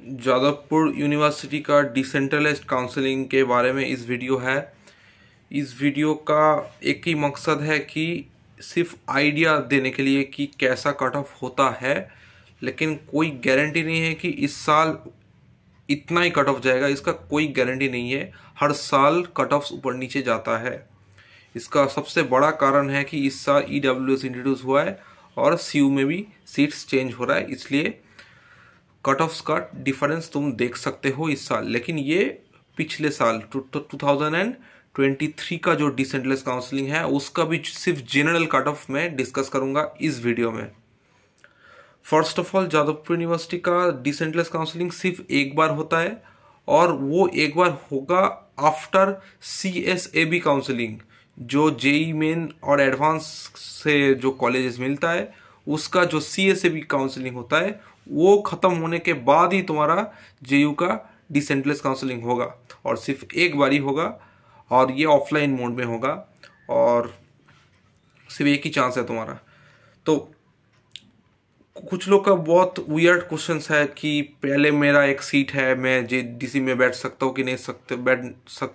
Jadavpur university का decentralise counselling के बारे में इस वीडियो है इस वीडियो का एक ही मकसद है कि सिर्फ आइडिया देने के लिए कि कैसा कट ऑफ होता है लेकिन कोई गारंटी नहीं है कि इस साल इतना ही कट ऑफ जाएगा इसका कोई गारंटी नहीं है हर साल कट ऑफ ऊपर नीचे जाता है इसका सबसे बड़ा कारण है कि इस साल ई डब्ल्यू एस इंट्रोड्यूस हुआ है और सी में भी सीट्स चेंज हो रहा है इसलिए कट ऑफ्स का डिफरेंस तुम देख सकते हो इस साल लेकिन ये पिछले साल two thousand and twenty three का जो डिसेंटलेस काउंसलिंग है उसका भी सिर्फ जनरल कट ऑफ में डिस्कस करूंगा इस वीडियो में first of all Jadavpur university का डिसेंटलेस काउंसलिंग सिर्फ एक बार होता है और वो एक बार होगा after C S A B counselling जो जेई मेन e और एडवांस से जो कॉलेजेस मिलता है उसका जो C S A B counselling होता है वो ख़त्म होने के बाद ही तुम्हारा जे का डिसेंट्रलाइज काउंसलिंग होगा और सिर्फ एक बार ही होगा और ये ऑफलाइन मोड में होगा और सिर्फ एक ही चांस है तुम्हारा तो कुछ लोग का बहुत वियर्ड क्वेश्चन है कि पहले मेरा एक सीट है मैं जे डीसी में बैठ सकता हूँ कि नहीं सकते बैठ सक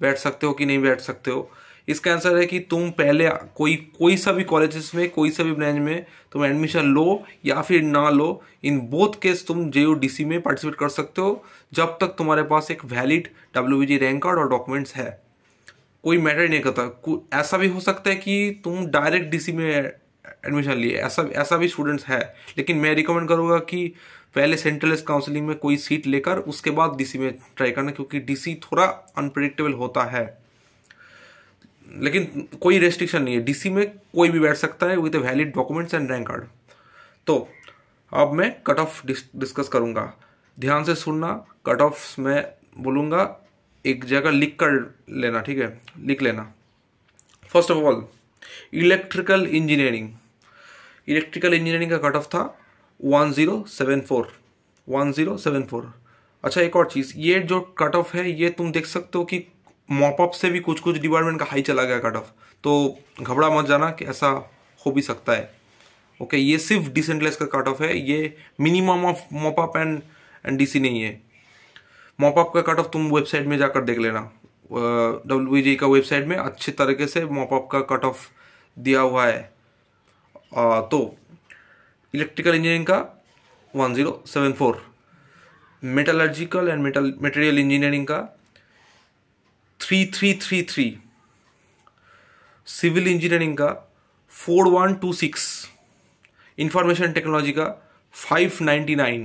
बैठ सकते हो कि नहीं बैठ सकते हो इसका आंसर है कि तुम पहले कोई कोई सा भी कॉलेज में कोई सा भी ब्रांच में तुम एडमिशन लो या फिर ना लो इन बोथ केस तुम जे डीसी में पार्टिसिपेट कर सकते हो जब तक तुम्हारे पास एक वैलिड डब्ल्यू रैंक कार्ड और डॉक्यूमेंट्स है कोई मैटर नहीं करता ऐसा भी हो सकता है कि तुम डायरेक्ट डी में एडमिशन लिए ऐसा ऐसा भी स्टूडेंट्स है लेकिन मैं रिकमेंड करूँगा कि पहले सेंट्रल काउंसलिंग में कोई सीट लेकर उसके बाद डीसी में ट्राई करना क्योंकि डीसी थोड़ा अनप्रडिक्टेबल होता है लेकिन कोई रेस्ट्रिक्शन नहीं है डीसी में कोई भी बैठ सकता है with valid documents and rank card तो अब मैं कट ऑफ डिस्कस करूंगा ध्यान से सुनना कट ऑफ मैं बोलूंगा एक जगह लिख कर लेना ठीक है लिख लेना first of all electrical engineering electrical engineering का कट ऑफ था one zero seven four one zero seven four अच्छा एक और चीज़ ये जो कट ऑफ है ये तुम देख सकते हो कि मॉपअप से भी कुछ कुछ डिपार्टमेंट का हाई चला गया कट ऑफ तो घबरा मत जाना कि ऐसा हो भी सकता है ओके ये सिर्फ डिसेंटलेस का कट ऑफ है ये minimum of mop up and and C नहीं है मॉपअप का कट ऑफ तुम वेबसाइट में जाकर देख लेना डब्ल्यू का वेबसाइट में अच्छे तरीके से मॉपअप का कट ऑफ दिया हुआ है आ, तो इलेक्ट्रिकल इंजीनियरिंग का 1074 metallurgical and metal material engineering का three three three three civil engineering का four one two six information technology का five ninety nine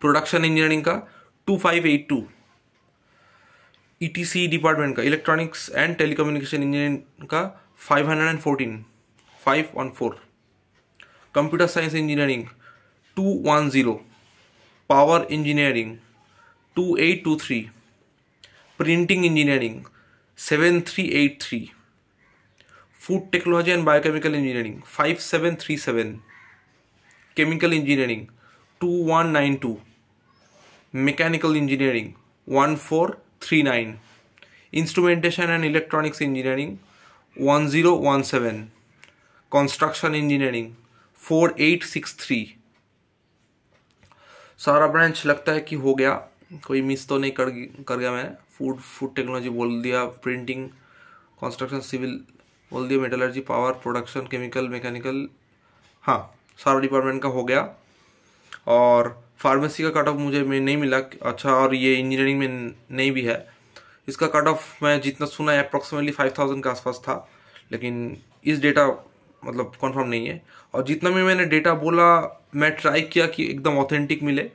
production engineering का two five eight two ETC department का इलेक्ट्रॉनिक्स एंड टेलीकम्युनिकेशन इंजीनियरिंग का five hundred and fourteen five one four computer science engineering two one zero power engineering two eight two three printing engineering seven three eight three food technology and biochemical engineering five seven three seven chemical engineering two one nine two mechanical engineering one four three nine instrumentation and electronics engineering one zero one seven construction engineering four eight six three सारा branch लगता है कि हो गया कोई miss तो नहीं कर कर गया मैंने फूड फूड टेक्नोलॉजी बोल दिया प्रिंटिंग कंस्ट्रक्शन सिविल बोल दिया metallurgy power production chemical mechanical हाँ सारा डिपार्टमेंट का हो गया और फार्मेसी का कट ऑफ मुझे में नहीं मिला अच्छा और ये इंजीनियरिंग में नहीं भी है इसका कट ऑफ मैं जितना सुना है अप्रॉक्सीमेटली फाइव थाउजेंड के आसपास था लेकिन इस डेटा मतलब कंफर्म नहीं है और जितना भी मैंने डेटा बोला मैं ट्राई किया कि एकदम ऑथेंटिक मिले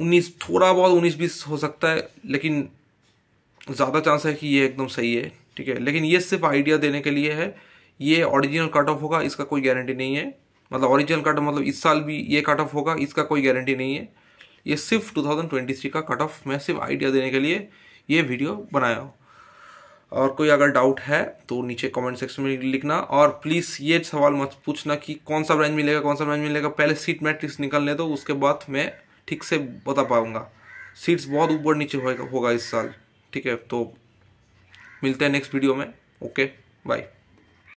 उन्नीस थोड़ा बहुत उन्नीस बीस हो सकता है लेकिन ज़्यादा चांस है कि ये एकदम सही है ठीक है लेकिन ये सिर्फ आइडिया देने के लिए है ये ओरिजिनल कट ऑफ होगा इसका कोई गारंटी नहीं है मतलब ओरिजिनल कट ऑफ मतलब इस साल भी ये कट ऑफ होगा इसका कोई गारंटी नहीं है ये सिर्फ 2023 का कट ऑफ मैं सिर्फ आइडिया देने के लिए ये वीडियो बनाया हूँ और कोई अगर डाउट है तो नीचे कमेंट सेक्शन में लिखना और प्लीज़ ये सवाल मत पूछना कि कौन सा ब्रांच मिलेगा कौन सा ब्रांच मिलेगा पहले सीट मैट्रिक्स निकलने दो उसके बाद मैं ठीक से बता पाऊँगा सीट्स बहुत ऊपर नीचे होगा इस साल ठीक है तो मिलते हैं नेक्स्ट वीडियो में ओके बाय